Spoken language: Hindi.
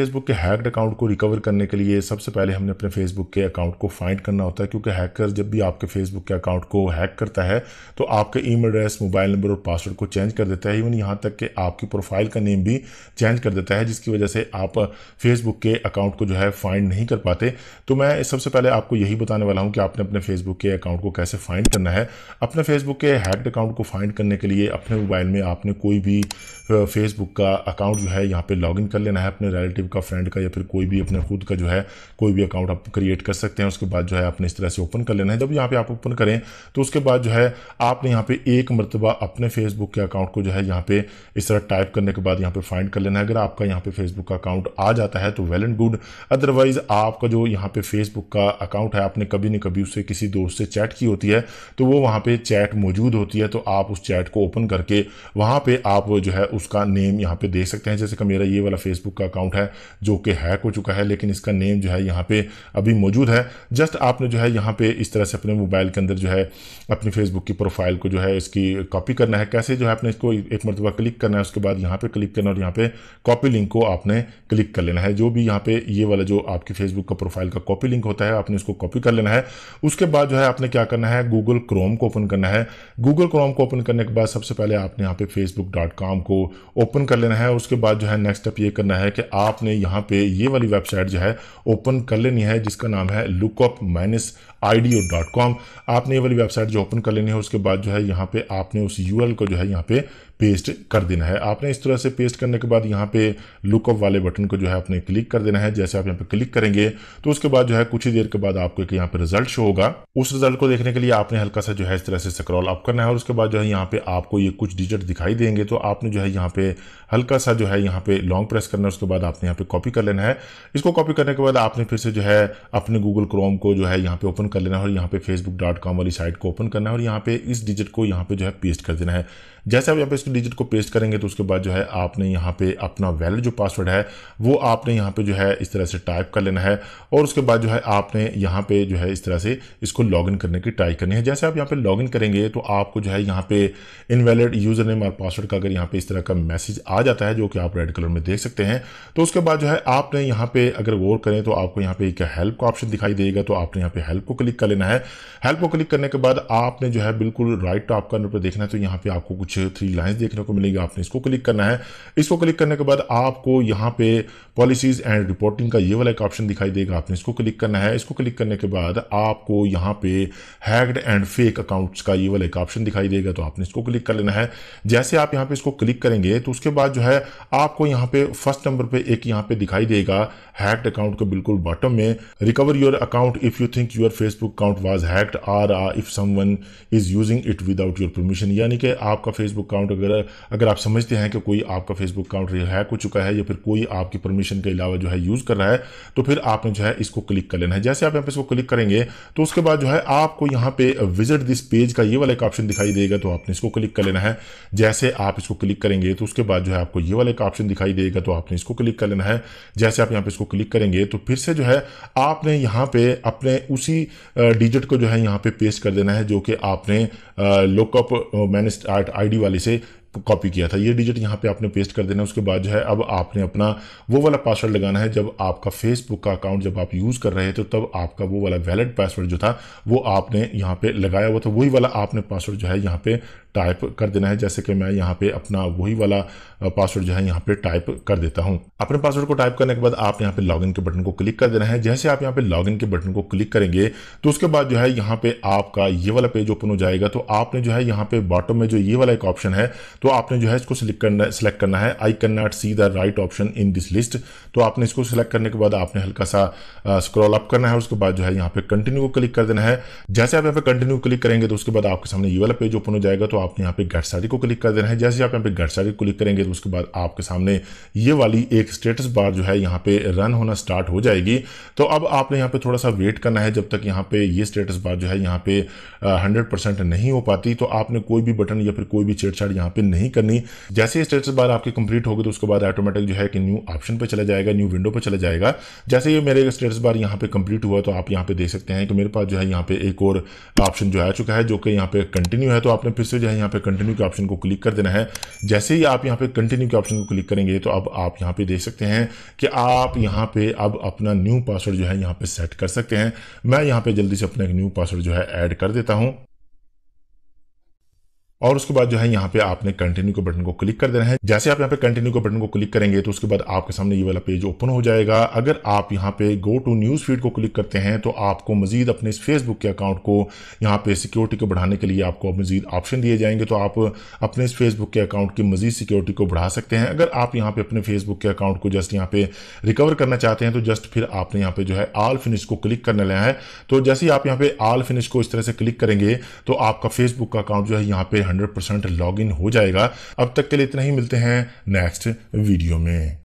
फेसबुक के हैक्ड अकाउंट को रिकवर करने के लिए सबसे पहले हमने अपने फेसबुक के अकाउंट को फाइंड करना होता है क्योंकि हैकर जब भी आपके फेसबुक के अकाउंट को हैक करता है तो आपके ईमेल एड्रेस मोबाइल नंबर और पासवर्ड को चेंज कर देता है इवन यहाँ तक कि आपकी प्रोफाइल का नेम भी चेंज कर देता है जिसकी वजह से आप फेसबुक के अकाउंट को जो है फाइंड नहीं कर पाते तो मैं सबसे पहले आपको यही बताने वाला हूँ कि आपने अपने फेसबुक के अकाउंट को कैसे फाइंड करना है अपने फेसबुक के हैक्ड अकाउंट को फाइंड करने के लिए अपने मोबाइल में आपने कोई भी फेसबुक का अकाउंट जो है यहाँ पर लॉग कर लेना है अपने रिलेटिव का फ्रेंड का या फिर कोई भी अपने खुद का जो है कोई भी अकाउंट आप क्रिएट कर सकते हैं उसके बाद जो है आपने इस तरह से ओपन कर लेना है जब यहाँ पे आप ओपन करें तो उसके बाद जो है आपने यहाँ पे एक मरतबा अपने फेसबुक के अकाउंट को जो है यहाँ पे इस तरह टाइप करने के बाद यहाँ पे फाइंड कर लेना है अगर आपका यहाँ पे फेसबुक का अकाउंट आ जाता है तो वेल एंड गुड अदरवाइज आपका जो यहाँ पे फेसबुक का अकाउंट है आपने कभी ना कभी उससे किसी दोस्त से चैट की होती है तो वो वहाँ पे चैट मौजूद होती है तो आप उस चैट को ओपन करके वहाँ पे आप जो है उसका नेम यहाँ पे दे सकते हैं जैसे कि मेरा ये वाला फेसबुक का अकाउंट है जो कि हैक हो चुका है लेकिन इसका नेम जो है यहाँ पे अभी मौजूद है जस्ट आपने जो है यहाँ पे इस तरह से अपने मोबाइल के अंदर जो है अपनी फेसबुक की प्रोफाइल को जो है इसकी कॉपी करना है कैसे जो है आपने इसको एक मरतबा क्लिक करना है उसके बाद यहाँ पर क्लिक करना और यहाँ पर कॉपी लिंक को आपने क्लिक कर लेना है जो भी यहाँ पर ये वाला जो आपकी फेसबुक का प्रोफाइल का कॉपी लिंक होता है आपने उसको कॉपी कर लेना है उसके बाद जो है आपने क्या करना है गूगल क्रोम को ओपन करना है गूगल क्रोम को ओपन करने के बाद सबसे पहले आपने यहाँ पे फेसबुक डॉट कॉम को ओपन कर लेना है उसके बाद जो है नेक्स्ट स्टेप ये करना है कि आप आपने यहाँ पे ये वाली वेबसाइट जो है ओपन कर लेनी है जिसका नाम है lookup minus I dot com आपने ये वाली वेबसाइट जो ओपन कर लेनी है उसके बाद जो है यहाँ पे आपने उस यू को जो है यहाँ पे पेस्ट कर देना है आपने इस तरह से पेस्ट करने के बाद यहाँ पे लुकअप वाले बटन को जो है आपने क्लिक कर देना है जैसे आप यहाँ पे क्लिक करेंगे तो उसके बाद जो है कुछ ही देर के बाद आपको एक यहाँ पे रिजल्ट शो होगा उस रिजल्ट को देखने के लिए आपने हल्का सा जो है इस तरह से स्क्रॉल अप करना है और उसके बाद जो है यहाँ पे आपको ये कुछ डिजिट दिखाई देंगे तो आपने जो है यहाँ पे हल्का सा जो है यहाँ पे लॉन्ग प्रेस करना है उसके बाद आपने यहाँ पे कॉपी कर लेना है इसको कॉपी करने के बाद आपने फिर से जो है अपने गूगल क्रोम को जो है यहाँ पे ओपन कर लेना है और यहाँ पे फेसबुक वाली साइट को ओपन करना है और यहाँ पे इस डिजिट को यहाँ पे जो है पेस्ट कर देना है जैसे आप यहाँ पे डिजिट को पेस्ट करेंगे तो उसके बाद जो है आपने यहाँ पे अपना वैलिड जो पासवर्ड है वो आपने यहाँ पे जो है इस तरह से टाइप कर लेना है और उसके बाद जो है आपने यहाँ पे जो है इस तरह से इसको लॉगिन करने की ट्राई करनी है जैसे आप यहाँ पे लॉगिन करेंगे तो आपको जो है यहाँ पे इनवैलिड यूज़र नेम और पासवर्ड का अगर यहाँ पे इस तरह का मैसेज आ जाता है जो कि आप रेड कलर में देख सकते हैं तो उसके बाद जो है आपने यहाँ पे अगर गौर करें तो आपको यहाँ पे एक हेल्प का ऑप्शन दिखाई देगा तो आपने यहाँ पे हेल्प को क्लिक कर लेना है हेल्प को क्लिक करने के बाद आपने जो है बिल्कुल राइट टॉप कॉर्नर पर देखना है तो यहाँ पे आपको कुछ थ्री लाइन देखने को मिलेगी आपने इसको क्लिक करना है इसको क्लिक करने के बाद आपको यहाँ पे पॉलिसीज एंड रिपोर्टिंग का ये वाला एक ऑप्शन दिखाई देगा आपने इसको क्लिक करना है इसको क्लिक करने के बाद आपको यहाँ पे हैक्ड एंड फेक अकाउंट्स का ये वाला एक ऑप्शन दिखाई देगा तो आपने इसको क्लिक कर लेना है जैसे आप यहाँ पे इसको क्लिक करेंगे तो उसके बाद जो है आपको यहाँ पे फर्स्ट नंबर पर एक यहाँ पे दिखाई देगा हैक्ड अकाउंट के बिल्कुल बॉटम में recover your account if you think your Facebook account was hacked or if someone is using it without your permission यानी कि आपका फेसबुक अकाउंट अगर अगर अगर आप समझते हैं कि कोई आपका फेसबुक अकाउंट हैक हो चुका है या फिर कोई आपकी परमिशन के अलावा जो है यूज़ कर रहा है तो फिर आपने जो है इसको क्लिक कर लेना है जैसे आप यहाँ पे इसको क्लिक करेंगे तो उसके बाद जो है आपको यहाँ पे विजिट दिस पेज का ये वाला एक ऑप्शन दिखाई देगा तो आपने इसको क्लिक कर लेना है जैसे आप इसको क्लिक करेंगे तो उसके बाद जो है आपको ये वाला एक ऑप्शन दिखाई देगा तो आपने इसको क्लिक कर लेना है जैसे आप यहाँ पे इसको क्लिक करेंगे तो फिर से जो है आपने यहाँ पे अपने उसी डिजिट को जो है यहाँ पे पेस्ट कर देना है जो कि आपने लुकअप मैनेज स्टार्ट आईडी वाले से कॉपी किया था ये डिजिट यहाँ पे आपने पेस्ट कर देना है उसके बाद जो है अब आपने अपना वो वाला पासवर्ड लगाना है जब आपका फेसबुक का अकाउंट जब आप यूज़ कर रहे थे तो तब आपका वो वाला वैलिड पासवर्ड जो था वो आपने यहाँ पे लगाया हुआ था वही वाला आपने पासवर्ड जो है यहाँ पे टाइप कर देना है जैसे कि मैं यहाँ पे अपना वही वाला पासवर्ड जो है यहाँ पे टाइप कर देता हूँ अपने पासवर्ड को टाइप करने के बाद आप यहाँ पे लॉगिन के बटन को क्लिक कर देना है जैसे आप यहाँ पे लॉगिन के बटन को क्लिक करेंगे तो उसके बाद जो है यहाँ पे आपका ये वाला पेज ओपन हो जाएगा तो आपने जो है यहाँ पे बॉटम में जो ये वाला एक ऑप्शन है तो आपने जो है इसको सिलेक्ट करना करना है I can not see the right option in this list तो आपने इसको सिलेक्ट करने के बाद आपने हल्का सा स्क्रॉल अप करना है उसके बाद जो है यहाँ पे कंटिन्यू को क्लिक कर देना है जैसे आप यहाँ पे कंटिन्यू क्लिक करेंगे तो उसके बाद आपके सामने ये वाला पेज ओपन हो जाएगा तो आपने यहाँ पे घर सारी को क्लिक कर देना है जैसे आप यहाँ पे घर सारी को क्लिक करेंगे तो उसके बाद आपके सामने ये वाली एक स्टेटस बार जो है यहाँ पे रन होना स्टार्ट हो जाएगी तो अब आपने यहाँ पे थोड़ा सा वेट करना है जब तक यहाँ पे ये स्टेटस बार जो है यहाँ पे हंड्रेड नहीं हो पाती तो आपने कोई भी बटन या फिर कोई भी छेड़छाड़ यहाँ पे नहीं करनी जैसे ये स्टेटस बार आपकी कंप्लीट होगी तो उसके बाद ऑटोमेटिक जो है कि न्यू ऑप्शन पर चला जाएगा न्यू विंडो पर चला जाएगा जैसे ये मेरे स्टेटस बार यहाँ पे कंप्लीट हुआ तो आप यहाँ पे देख सकते हैं कि मेरे पास जो है यहाँ पे एक और ऑप्शन जो आ चुका है जो कि यहाँ पे कंटिन्यू है तो आपने फिर से जो है यहाँ पे कंटिन्यू के ऑप्शन को क्लिक कर देना है जैसे ही आप यहाँ पे कंटिन्यू के ऑप्शन को क्लिक करेंगे तो अब आप यहाँ पे देख सकते हैं कि आप यहाँ पे अब अपना न्यू पासवर्ड जो है यहाँ पे सेट कर सकते हैं मैं यहाँ पे जल्दी से अपना एक न्यू पासवर्ड जो है ऐड कर देता हूँ और उसके बाद जो है यहाँ पे आपने कंटिन्यू के बटन को क्लिक कर देना है जैसे आप यहाँ पे कंटिन्यू के बटन को क्लिक करेंगे तो उसके बाद आपके सामने ये वाला पेज ओपन हो जाएगा अगर आप यहाँ पे गो टू न्यूज फीड को क्लिक करते हैं तो आपको मजीद अपने इस फेसबुक के अकाउंट को यहाँ पे सिक्योरिटी को बढ़ाने के लिए आपको मजीद ऑप्शन दिए जाएंगे तो आप अपने इस फेसबुक के अकाउंट की मजीद सिक्योरिटी को बढ़ा सकते हैं अगर आप यहाँ पे अपने फेसबुक के अकाउंट को जस्ट यहाँ पे रिकवर करना चाहते हैं तो जस्ट फिर आपने यहाँ पे जो है आल फिनिश को क्लिक करने लिया है तो जैसे ही आप यहाँ पे आल फिनिश को इस तरह से क्लिक करेंगे तो आपका फेसबुक का अकाउंट जो है यहाँ पे हंड्रेड परसेंट लॉग इन हो जाएगा अब तक के लिए इतना ही मिलते हैं नेक्स्ट वीडियो में